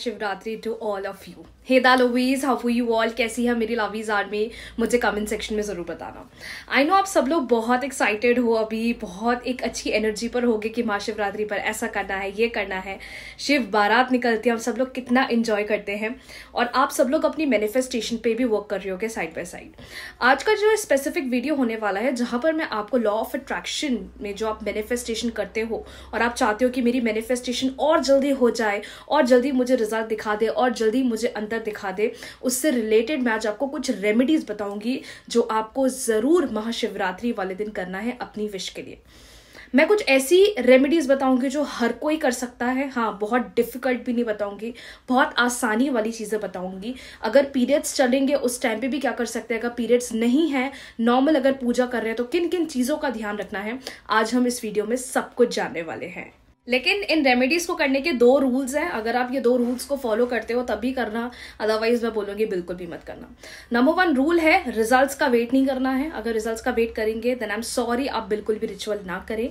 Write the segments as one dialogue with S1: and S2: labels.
S1: Shivratri to all of you hey the how you all कैसी है मेरी लवीज आर में मुझे कमेंट सेक्शन में ज़रूर बताना आई नो आप सब लोग बहुत एक्साइटेड हो अभी बहुत एक अच्छी एनर्जी पर होगे कि माँ शिवरात्रि पर ऐसा करना है ये करना है शिव बारात निकलती है हम सब लोग कितना इंजॉय करते हैं और आप सब लोग अपनी मैनिफेस्टेशन पे भी वर्क कर रहे होगे साइड बाई साइड आज का जो स्पेसिफिक वीडियो होने वाला है जहाँ पर मैं आपको लॉ ऑफ अट्रैक्शन में जो आप मैनिफेस्टेशन करते हो और आप चाहते हो कि मेरी मैनिफेस्टेशन और जल्दी हो जाए और जल्दी मुझे रिजल्ट दिखा दे और जल्दी मुझे अंतर दिखा दे उससे रिलेटेड मैं आज आपको कुछ रेमेडीज़ बताऊंगी जो आपको ज़रूर महाशिवरात्रि वाले दिन करना है अपनी विश के लिए मैं कुछ ऐसी रेमेडीज़ बताऊंगी जो हर कोई कर सकता है हाँ बहुत डिफ़िकल्ट भी नहीं बताऊंगी बहुत आसानी वाली चीज़ें बताऊंगी अगर पीरियड्स चलेंगे उस टाइम पे भी क्या कर सकते हैं अगर पीरियड्स नहीं है नॉर्मल अगर पूजा कर रहे हैं तो किन किन चीज़ों का ध्यान रखना है आज हम इस वीडियो में सब कुछ जानने वाले हैं लेकिन इन रेमेडीज को करने के दो रूल्स हैं अगर आप ये दो रूल्स को फॉलो करते हो तभी करना अदरवाइज मैं बोलूंगी बिल्कुल भी मत करना नंबर वन रूल है रिजल्ट्स का वेट नहीं करना है अगर रिजल्ट्स का वेट करेंगे देन आई एम सॉरी आप बिल्कुल भी रिचुअल ना करें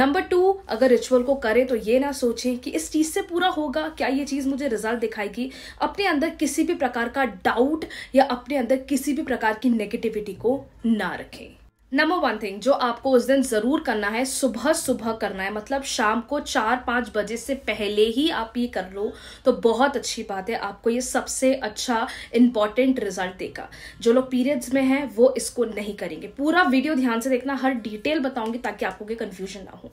S1: नंबर टू अगर रिचुअल को करें तो ये ना सोचें कि इस चीज़ से पूरा होगा क्या ये चीज़ मुझे रिजल्ट दिखाएगी अपने अंदर किसी भी प्रकार का डाउट या अपने अंदर किसी भी प्रकार की नेगेटिविटी को ना रखें नंबर वन थिंग जो आपको उस दिन ज़रूर करना है सुबह सुबह करना है मतलब शाम को चार पाँच बजे से पहले ही आप ये कर लो तो बहुत अच्छी बात है आपको ये सबसे अच्छा इम्पॉर्टेंट रिजल्ट देगा जो लोग पीरियड्स में हैं वो इसको नहीं करेंगे पूरा वीडियो ध्यान से देखना हर डिटेल बताऊंगी ताकि आपको कोई कन्फ्यूजन ना हो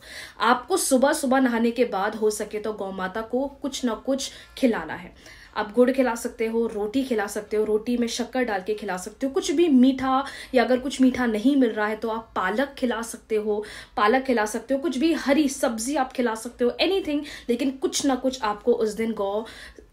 S1: आपको सुबह सुबह नहाने के बाद हो सके तो गौ माता को कुछ ना कुछ खिलाना है आप गुड़ खिला सकते हो रोटी खिला सकते हो रोटी में शक्कर डाल के खिला सकते हो कुछ भी मीठा या अगर कुछ मीठा नहीं मिल रहा है तो आप पालक खिला सकते हो पालक खिला सकते हो कुछ भी हरी सब्जी आप खिला सकते हो एनीथिंग लेकिन कुछ ना कुछ आपको उस दिन गौ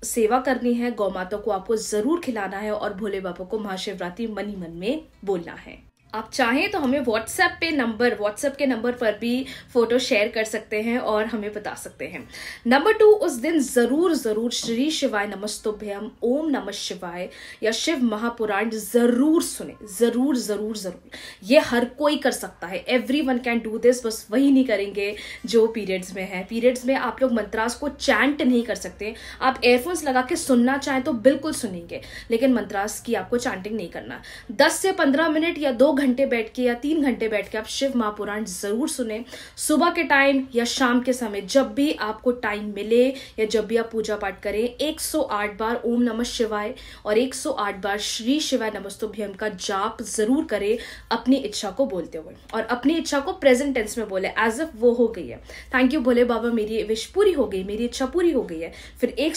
S1: सेवा करनी है गौ माता को आपको ज़रूर खिलाना है और भोले बाबा को महाशिवरात्रि मन ही मन में बोलना है आप चाहें तो हमें व्हाट्सएप पे नंबर व्हाट्सएप के नंबर पर भी फोटो शेयर कर सकते हैं और हमें बता सकते हैं नंबर टू उस दिन ज़रूर ज़रूर श्री शिवाय नमस्तुभ्यम ओम नमः शिवाय या शिव महापुराण ज़रूर सुने ज़रूर ज़रूर ज़रूर ये हर कोई कर सकता है everyone can do this बस वही नहीं करेंगे जो पीरियड्स में है पीरियड्स में आप लोग मंत्रास को चैंट नहीं कर सकते आप एयरफोन्स लगा के सुनना चाहें तो बिल्कुल सुनेंगे लेकिन मंत्रास की आपको चैंटिंग नहीं करना दस से पंद्रह मिनट या दो घंटे बैठ के या तीन घंटे बैठ के आप शिव महापुराण जरूर सुने सुबह के टाइम या शाम के समय जब भी आपको टाइम मिले या जब भी आप पूजा पाठ करें 108 बार ओम नमः शिवाय और 108 बार श्री शिवाय नमस्तुभ्यम का जाप जरूर करें अपनी इच्छा को बोलते हुए और अपनी इच्छा को प्रेजेंट टेंस में बोले एज एफ वो हो गई है थैंक यू भोले बाबा मेरी विश पूरी हो गई मेरी इच्छा पूरी हो गई है फिर एक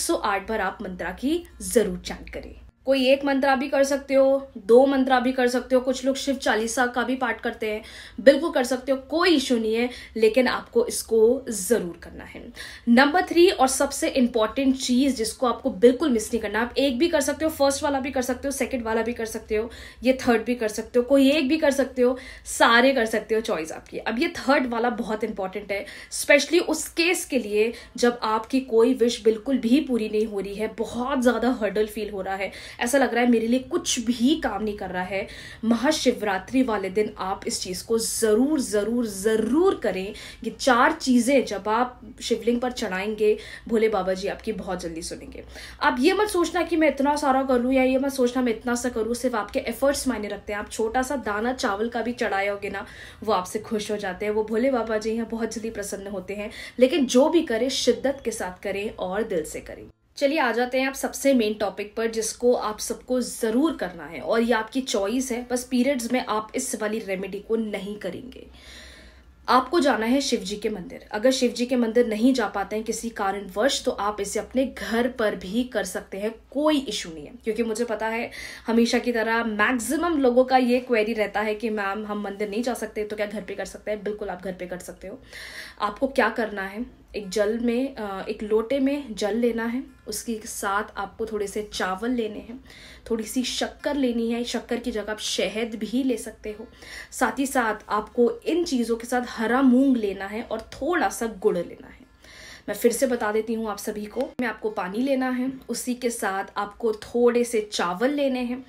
S1: बार आप मंत्रा की जरूर चैंट करें कोई एक मंत्रा भी कर सकते हो दो मंत्रा भी कर सकते हो कुछ लोग शिव चालीसा का भी पाठ करते हैं बिल्कुल कर सकते हो कोई इशू नहीं है लेकिन आपको इसको जरूर करना है नंबर थ्री और सबसे इंपॉर्टेंट चीज जिसको आपको बिल्कुल मिस नहीं करना आप एक भी कर सकते हो फर्स्ट वाला भी कर सकते हो सेकेंड वाला भी कर सकते हो ये थर्ड भी कर सकते हो कोई एक भी कर सकते हो सारे कर सकते हो चॉइस आपकी अब ये थर्ड वाला बहुत इंपॉर्टेंट है स्पेशली उस केस के लिए जब आपकी कोई विश बिल्कुल भी पूरी नहीं हो रही है बहुत ज्यादा हर्डल फील हो रहा है ऐसा लग रहा है मेरे लिए कुछ भी काम नहीं कर रहा है महाशिवरात्रि वाले दिन आप इस चीज़ को ज़रूर ज़रूर ज़रूर करें ये चार चीज़ें जब आप शिवलिंग पर चढ़ाएंगे भोले बाबा जी आपकी बहुत जल्दी सुनेंगे आप ये मत सोचना कि मैं इतना सारा करूँ या ये मत सोचना मैं इतना सा करूँ सिर्फ आपके एफर्ट्स मायने रखते हैं आप छोटा सा दाना चावल का भी चढ़ाओगे ना वो आपसे खुश हो जाते हैं वो भोले बाबा जी हैं बहुत जल्दी प्रसन्न होते हैं लेकिन जो भी करें शिद्दत के साथ करें और दिल से करें चलिए आ जाते हैं आप सबसे मेन टॉपिक पर जिसको आप सबको ज़रूर करना है और ये आपकी चॉइस है बस पीरियड्स में आप इस वाली रेमेडी को नहीं करेंगे आपको जाना है शिव जी के मंदिर अगर शिव जी के मंदिर नहीं जा पाते हैं किसी कारणवश तो आप इसे अपने घर पर भी कर सकते हैं कोई इशू नहीं है क्योंकि मुझे पता है हमेशा की तरह मैक्सिमम लोगों का ये क्वेरी रहता है कि मैम हम मंदिर नहीं जा सकते तो क्या घर पे कर सकते हैं बिल्कुल आप घर पे कर सकते हो आपको क्या करना है एक जल में एक लोटे में जल लेना है उसके साथ आपको थोड़े से चावल लेने हैं थोड़ी सी शक्कर लेनी है शक्कर की जगह आप शहद भी ले सकते हो साथ ही साथ आपको इन चीज़ों के साथ हरा मूंग लेना है और थोड़ा सा गुड़ लेना है मैं फिर से बता देती हूँ आप सभी को मैं आपको पानी लेना है उसी के साथ आपको थोड़े से चावल लेने हैं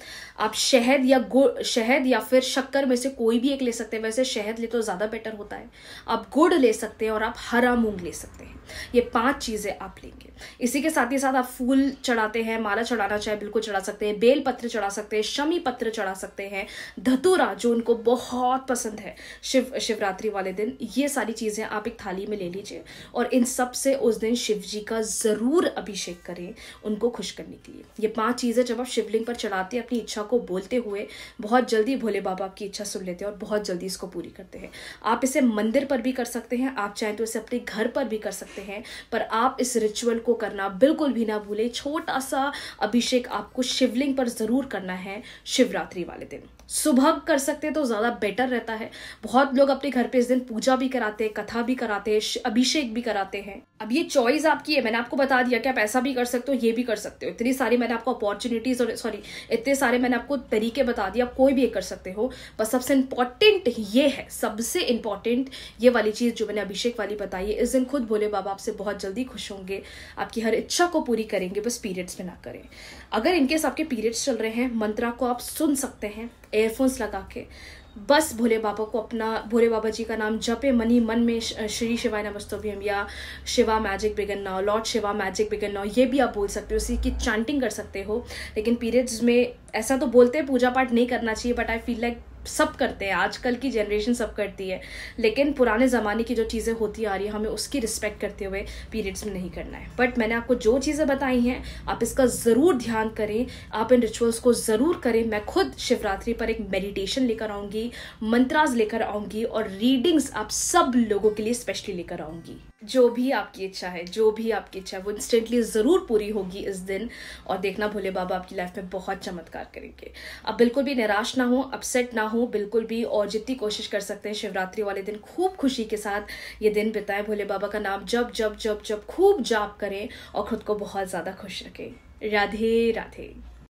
S1: आप शहद या गुड़ शहद या फिर शक्कर में से कोई भी एक ले सकते हैं वैसे शहद ले तो ज़्यादा बेटर होता है आप गुड़ ले सकते हैं और आप हरा मूंग ले सकते हैं ये पाँच चीज़ें आप लेंगे इसी के साथ ही साथ आप फूल चढ़ाते हैं माला चढ़ाना चाहे बिल्कुल चढ़ा सकते हैं बेल पत्र चढ़ा सकते हैं शमी पत्र चढ़ा सकते हैं धतूरा जो उनको बहुत पसंद है शिव शिवरात्रि वाले दिन ये सारी चीज़ें आप एक थाली में ले लीजिए और इन सब से उस दिन शिव जी का ज़रूर अभिषेक करें उनको खुश करने के लिए ये पांच चीज़ें जब आप शिवलिंग पर चढ़ाते हैं अपनी इच्छा को बोलते हुए बहुत जल्दी भोले बाबा की इच्छा सुन लेते हैं और बहुत जल्दी इसको पूरी करते हैं आप इसे मंदिर पर भी कर सकते हैं आप चाहें तो इसे अपने घर पर भी कर सकते हैं पर आप इस रिचुअल को करना बिल्कुल भी ना भूलें छोटा सा अभिषेक आपको शिवलिंग पर ज़रूर करना है शिवरात्रि वाले दिन सुबह कर सकते हैं तो ज़्यादा बेटर रहता है बहुत लोग अपने घर पे इस दिन पूजा भी कराते हैं कथा भी कराते हैं अभिषेक भी कराते हैं अब ये चॉइस आपकी है मैंने आपको बता दिया कि आप ऐसा भी कर सकते हो ये भी कर सकते हो इतनी सारी मैंने आपको अपॉर्चुनिटीज और सॉरी इतने सारे मैंने आपको तरीके बता दिए आप कोई भी ये कर सकते हो बस सबसे इम्पॉर्टेंट ये है सबसे इम्पॉर्टेंट ये वाली चीज़ जो मैंने अभिषेक वाली बताई है इस दिन खुद भोले बाबा आपसे बहुत जल्दी खुश होंगे आपकी हर इच्छा को पूरी करेंगे बस पीरियड्स में ना करें अगर इनकेस आपके पीरियड्स चल रहे हैं मंत्रा को आप सुन सकते हैं एयरफोन्स लगा के बस भोले बाबा को अपना भोले बाबा जी का नाम जपे मनी मन में श्री शिवाय नमस्तोभियम या Shiva magic begin now lord Shiva magic begin now ये भी आप बोल सकते हो उसी की चैंटिंग कर सकते हो लेकिन पीरियड्स में ऐसा तो बोलते हैं पूजा पाठ नहीं करना चाहिए बट आई फील लाइक सब करते हैं आजकल की जनरेशन सब करती है लेकिन पुराने ज़माने की जो चीज़ें होती आ रही है हमें उसकी रिस्पेक्ट करते हुए पीरियड्स में नहीं करना है बट मैंने आपको जो चीज़ें बताई हैं आप इसका ज़रूर ध्यान करें आप इन रिचुअल्स को ज़रूर करें मैं खुद शिवरात्रि पर एक मेडिटेशन लेकर आऊँगी मंत्राज लेकर आऊँगी और रीडिंग्स आप सब लोगों के लिए स्पेशली लेकर आऊँगी जो भी आपकी इच्छा है जो भी आपकी इच्छा है वो इंस्टेंटली ज़रूर पूरी होगी इस दिन और देखना भोले बाबा आपकी लाइफ में बहुत चमत्कार करेंगे आप बिल्कुल भी निराश ना हो अपसेट ना हो हूँ बिल्कुल भी और जितनी कोशिश कर सकते हैं शिवरात्रि वाले दिन खूब खुशी के साथ ये दिन बिताएं भोले बाबा का नाम जब जब जब जब खूब जाप करें और खुद को बहुत ज़्यादा खुश रखें राधे राधे